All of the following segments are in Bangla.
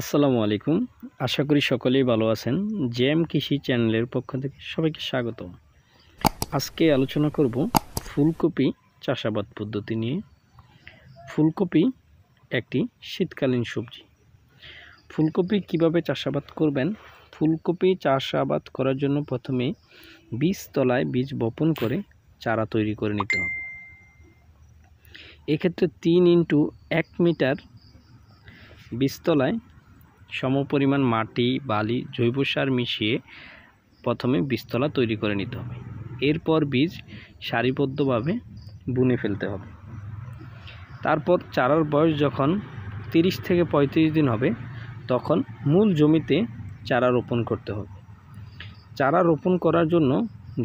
আসসালামু আলাইকুম আশা করি সকলেই ভালো আছেন জেম কৃষি চ্যানেলের পক্ষ থেকে সবাইকে স্বাগত আজকে আলোচনা করব ফুলকপি চাষাবাদ পদ্ধতি নিয়ে ফুলকপি একটি শীতকালীন সবজি ফুলকপি কিভাবে চাষাবাদ করবেন ফুলকপি চাষাবাদ করার জন্য প্রথমে বীজ তলায় বীজ বপন করে চারা তৈরি করে নিতে হবে এক্ষেত্রে তিন ইন্টু এক মিটার বীজতলায় সমপরিমাণ মাটি বালি জৈব সার মিশিয়ে প্রথমে বীজতলা তৈরি করে নিতে হবে এরপর বীজ সারিবদ্ধভাবে বুনে ফেলতে হবে তারপর চারার বয়স যখন তিরিশ থেকে পঁয়ত্রিশ দিন হবে তখন মূল জমিতে চারা রোপণ করতে হবে চারা রোপণ করার জন্য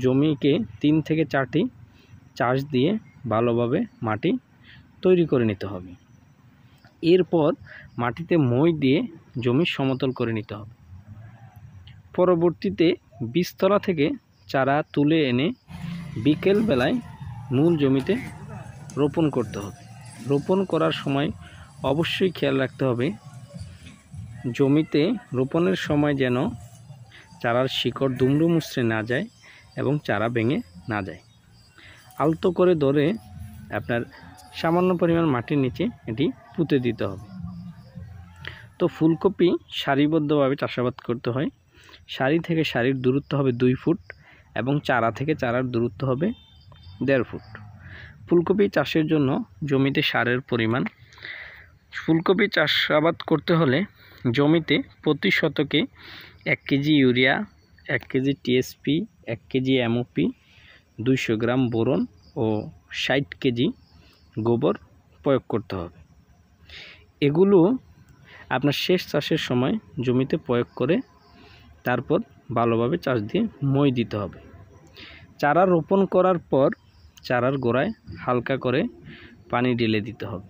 জমিকে তিন থেকে চারটি চাষ দিয়ে ভালোভাবে মাটি তৈরি করে নিতে হবে এরপর মাটিতে মই দিয়ে জমি সমতল করে নিতে হবে পরবর্তীতে বীজতলা থেকে চারা তুলে এনে বিকেলবেলায় মূল জমিতে রোপণ করতে হবে রোপণ করার সময় অবশ্যই খেয়াল রাখতে হবে জমিতে রোপণের সময় যেন চারার শিকড় দুমড়ু মুচড়ে না যায় এবং চারা ভেঙে না যায় আলতো করে ধরে আপনার সামান্য পরিমাণ মাটির নিচে এটি পুঁতে দিতে হবে তো ফুলকপি সারিবদ্ধভাবে চাষাবাদ করতে হয় সারি থেকে সারির দূরত্ব হবে দুই ফুট এবং চারা থেকে চারার দূরত্ব হবে দেড় ফুট ফুলকপি চাষের জন্য জমিতে সারের পরিমাণ ফুলকপি চাষাবাদ করতে হলে জমিতে প্রতি শতকে এক কেজি ইউরিয়া এক কেজি টিএসপি এক কেজি এমওপি দুইশো গ্রাম বোরন ও ষাট কেজি গোবর প্রয়োগ করতে হবে এগুলো আপনার শেষ চাষের সময় জমিতে প্রয়োগ করে তারপর ভালোভাবে চাষ দিয়ে মই দিতে হবে চারা রোপণ করার পর চারার গোড়ায় হালকা করে পানি ঢেলে দিতে হবে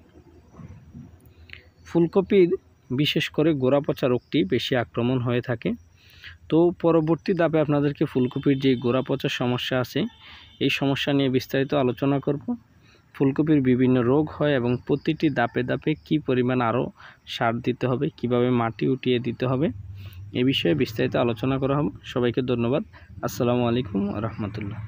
ফুলকপির বিশেষ করে গোড়া পচা রোগটি বেশি আক্রমণ হয়ে থাকে তো পরবর্তী দাপে আপনাদেরকে ফুলকপির যে গোড়া পচার সমস্যা আছে এই সমস্যা নিয়ে বিস্তারিত আলোচনা করব ফুলকপির বিভিন্ন রোগ হয় এবং প্রতিটি দাপে দাপে কি পরিমাণ আরও সার দিতে হবে কিভাবে মাটি উঠিয়ে দিতে হবে এ বিষয়ে বিস্তারিত আলোচনা করা হবে সবাইকে ধন্যবাদ আসসালামু আলাইকুম রহমতুল্লাহ